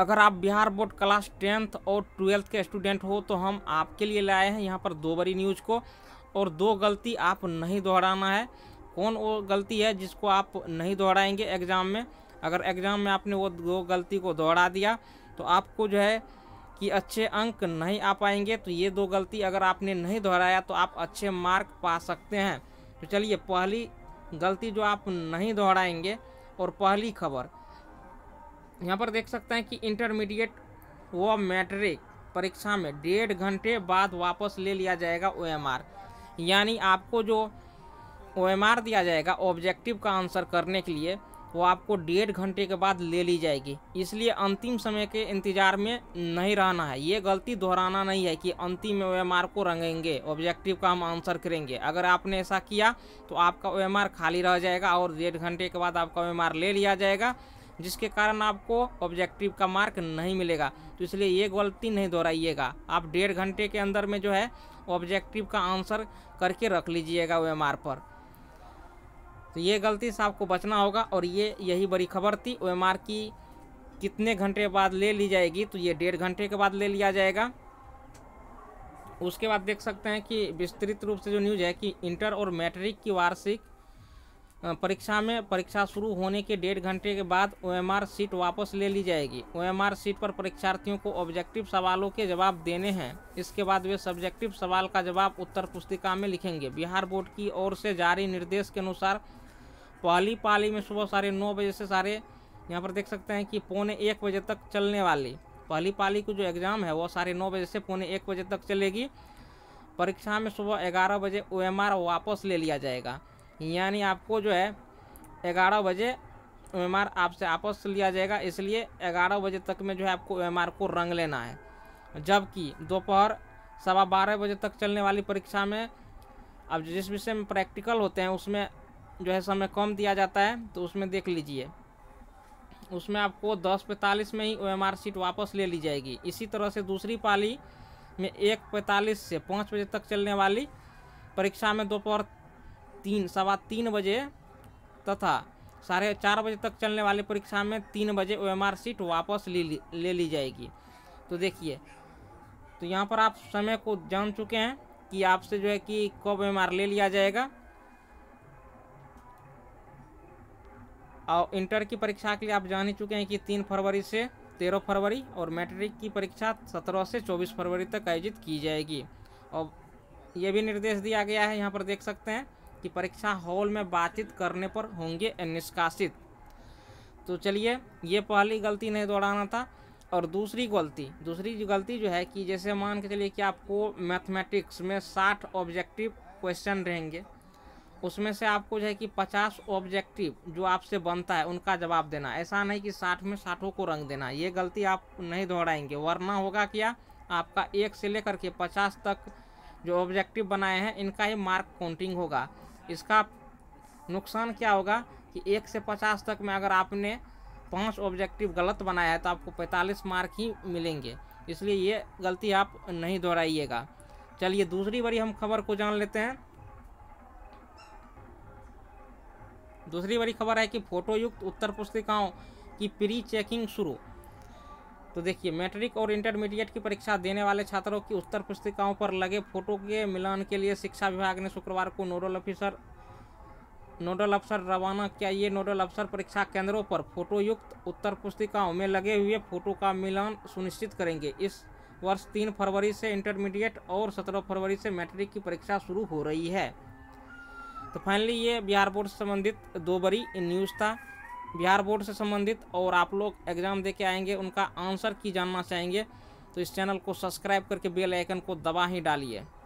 अगर आप Bihar board class tenth और ट्वेल्थ के स्टूडेंट हो तो हम आपके लिए लाए हैं यहाँ पर दो बड़ी न्यूज़ को और दो गलती आप नहीं दोहराना है कौन वो गलती है जिसको आप नहीं दोहराएंगे एग्ज़ाम में अगर एग्ज़ाम में आपने वो दो गलती को दोहरा दिया तो आपको जो है कि अच्छे अंक नहीं आ पाएंगे तो ये दो गलती अगर आपने नहीं दोहराया तो आप अच्छे मार्क पा सकते हैं तो चलिए पहली गलती जो आप नहीं दोहराएंगे और पहली खबर यहाँ पर देख सकते हैं कि इंटरमीडिएट व मैट्रिक परीक्षा में डेढ़ घंटे बाद वापस ले लिया जाएगा ओ यानी आपको जो ओ दिया जाएगा ऑब्जेक्टिव का आंसर करने के लिए वो आपको डेढ़ घंटे के बाद ले ली जाएगी इसलिए अंतिम समय के इंतज़ार में नहीं रहना है ये गलती दोहराना नहीं है कि अंतिम में ओ को रंगेंगे ऑब्जेक्टिव का हम आंसर करेंगे अगर आपने ऐसा किया तो आपका ओ खाली रह जाएगा और डेढ़ घंटे के बाद आपका ओ ले लिया जाएगा जिसके कारण आपको ऑब्जेक्टिव का मार्क नहीं मिलेगा तो इसलिए ये गलती नहीं दोहराइएगा आप डेढ़ घंटे के अंदर में जो है ऑब्जेक्टिव का आंसर करके रख लीजिएगा ओ पर तो ये गलती से आपको बचना होगा और ये यही बड़ी खबर थी ओ की कितने घंटे बाद ले ली जाएगी तो ये डेढ़ घंटे के बाद ले लिया जाएगा उसके बाद देख सकते हैं कि विस्तृत रूप से जो न्यूज़ है कि इंटर और मैट्रिक की वार्षिक परीक्षा में परीक्षा शुरू होने के डेढ़ घंटे के बाद ओएमआर सीट वापस ले ली जाएगी ओएमआर सीट पर परीक्षार्थियों को ऑब्जेक्टिव सवालों के जवाब देने हैं इसके बाद वे सब्जेक्टिव सवाल का जवाब उत्तर पुस्तिका में लिखेंगे बिहार बोर्ड की ओर से जारी निर्देश के अनुसार पहली पाली में सुबह साढ़े नौ बजे से साढ़े यहाँ पर देख सकते हैं कि पौने एक बजे तक चलने वाली पहली पाली की जो एग्ज़ाम है वो साढ़े नौ बजे से पौने एक बजे तक चलेगी परीक्षा में सुबह ग्यारह बजे ओ वापस ले लिया जाएगा यानी आपको जो है ग्यारह बजे ओ आपसे आपस लिया जाएगा इसलिए ग्यारह बजे तक में जो है आपको ओ को रंग लेना है जबकि दोपहर सवा बारह बजे तक चलने वाली परीक्षा में अब जिस विषय में प्रैक्टिकल होते हैं उसमें जो है समय कम दिया जाता है तो उसमें देख लीजिए उसमें आपको दस पैंतालीस में ही ओ सीट वापस ले ली जाएगी इसी तरह से दूसरी पाली में एक पैंतालीस से पाँच बजे तक चलने वाली परीक्षा में दोपहर तीन सवा तीन बजे तथा साढ़े चार बजे तक चलने वाली परीक्षा में तीन बजे ओ सीट वापस ले ली ले ली जाएगी तो देखिए तो यहाँ पर आप समय को जान चुके हैं कि आपसे जो है कि कब एम ले लिया जाएगा और इंटर की परीक्षा के लिए आप जान ही चुके हैं कि तीन फरवरी से तेरह फरवरी और मैट्रिक की परीक्षा सत्रह से चौबीस फरवरी तक आयोजित की जाएगी और ये भी निर्देश दिया गया है यहाँ पर देख सकते हैं कि परीक्षा हॉल में बातचीत करने पर होंगे निष्कासित तो चलिए ये पहली गलती नहीं दोहराना था और दूसरी गलती दूसरी गलती जो है कि जैसे मान के चलिए कि आपको मैथमेटिक्स में साठ ऑब्जेक्टिव क्वेश्चन रहेंगे उसमें से आपको जो है कि पचास ऑब्जेक्टिव जो आपसे बनता है उनका जवाब देना ऐसा नहीं कि साठ में साठों को रंग देना ये गलती आप नहीं दोहराएंगे वरना होगा क्या आपका एक से लेकर के पचास तक जो ऑब्जेक्टिव बनाए हैं इनका ही मार्क काउंटिंग होगा इसका नुकसान क्या होगा कि एक से पचास तक में अगर आपने पांच ऑब्जेक्टिव गलत बनाया है तो आपको पैंतालीस मार्क ही मिलेंगे इसलिए ये गलती आप नहीं दोहराइएगा चलिए दूसरी बारी हम खबर को जान लेते हैं दूसरी बड़ी खबर है कि फोटोयुक्त उत्तर पुस्तिकाओं की प्री चेकिंग शुरू तो देखिए मैट्रिक और इंटरमीडिएट की परीक्षा देने वाले छात्रों की उत्तर पुस्तिकाओं पर लगे फोटो के मिलान के लिए शिक्षा विभाग ने शुक्रवार को नोडल ऑफिसर नोडल अफसर रवाना किया ये नोडल अफसर परीक्षा केंद्रों पर फोटोयुक्त उत्तर पुस्तिकाओं में लगे हुए फोटो का मिलान सुनिश्चित करेंगे इस वर्ष तीन फरवरी से इंटरमीडिएट और सत्रह फरवरी से मैट्रिक की परीक्षा शुरू हो रही है तो फाइनली ये बिहार बोर्ड से संबंधित दो बड़ी न्यूज़ था बिहार बोर्ड से संबंधित और आप लोग एग्ज़ाम दे के आएंगे उनका आंसर की जानना चाहेंगे तो इस चैनल को सब्सक्राइब करके बेल आइकन को दबा ही डालिए